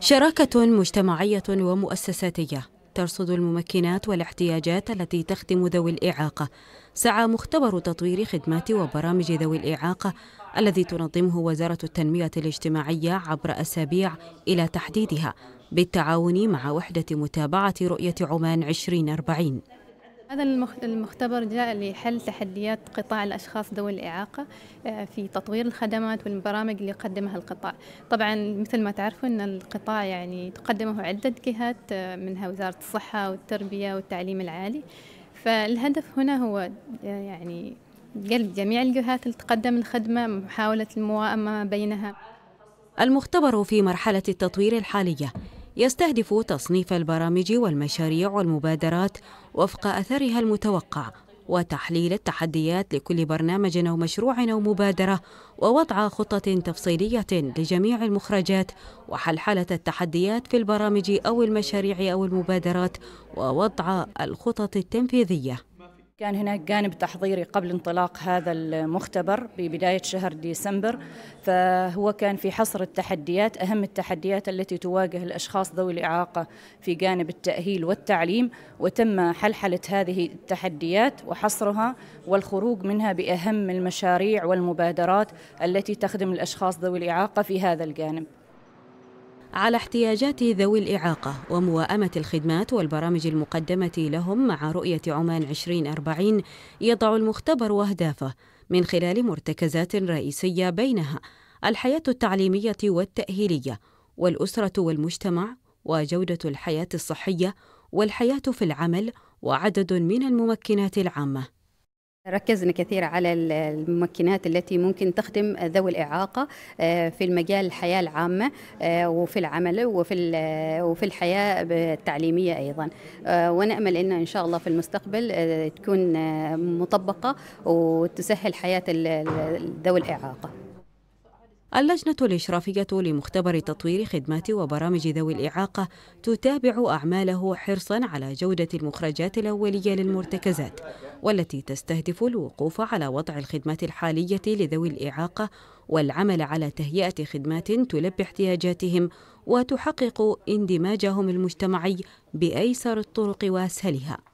شراكة مجتمعية ومؤسساتية ترصد الممكنات والاحتياجات التي تخدم ذوي الإعاقة سعى مختبر تطوير خدمات وبرامج ذوي الإعاقة الذي تنظمه وزارة التنمية الاجتماعية عبر أسابيع إلى تحديدها بالتعاون مع وحدة متابعة رؤية عمان 2040 هذا المختبر جاء لحل تحديات قطاع الأشخاص ذوي الإعاقة آه، في تطوير الخدمات والبرامج اللي يقدمها القطاع طبعا مثل ما تعرفوا أن القطاع يعني تقدمه عدة جهات آه، منها وزارة الصحة والتربية والتعليم العالي فالهدف هنا هو آه، يعني قلب جميع الجهات اللي تقدم الخدمة محاولة المواءمة بينها المختبر في مرحلة التطوير الحالية يستهدف تصنيف البرامج والمشاريع والمبادرات وفق أثرها المتوقع وتحليل التحديات لكل برنامج أو مشروع أو مبادرة ووضع خطة تفصيلية لجميع المخرجات وحلحلة التحديات في البرامج أو المشاريع أو المبادرات ووضع الخطط التنفيذية كان هناك جانب تحضيري قبل انطلاق هذا المختبر ببداية شهر ديسمبر فهو كان في حصر التحديات أهم التحديات التي تواجه الأشخاص ذوي الإعاقة في جانب التأهيل والتعليم وتم حلحلة هذه التحديات وحصرها والخروج منها بأهم المشاريع والمبادرات التي تخدم الأشخاص ذوي الإعاقة في هذا الجانب على احتياجات ذوي الإعاقة وموائمة الخدمات والبرامج المقدمة لهم مع رؤية عمان 2040 يضع المختبر أهدافه من خلال مرتكزات رئيسية بينها الحياة التعليمية والتأهيلية والأسرة والمجتمع وجودة الحياة الصحية والحياة في العمل وعدد من الممكنات العامة ركزنا كثير على الممكنات التي ممكن تخدم ذوي الإعاقة آه، في المجال الحياة العامة آه، وفي العمل وفي وفي الحياة التعليمية أيضا آه، ونأمل أن إن شاء الله في المستقبل تكون مطبقة وتسهل حياة ذوي الإعاقة اللجنة الإشرافية لمختبر تطوير خدمات وبرامج ذوي الإعاقة تتابع أعماله حرصا على جودة المخرجات الأولية للمرتكزات والتي تستهدف الوقوف على وضع الخدمات الحالية لذوي الإعاقة والعمل على تهيئة خدمات تلبي احتياجاتهم وتحقق اندماجهم المجتمعي بأيسر الطرق وأسهلها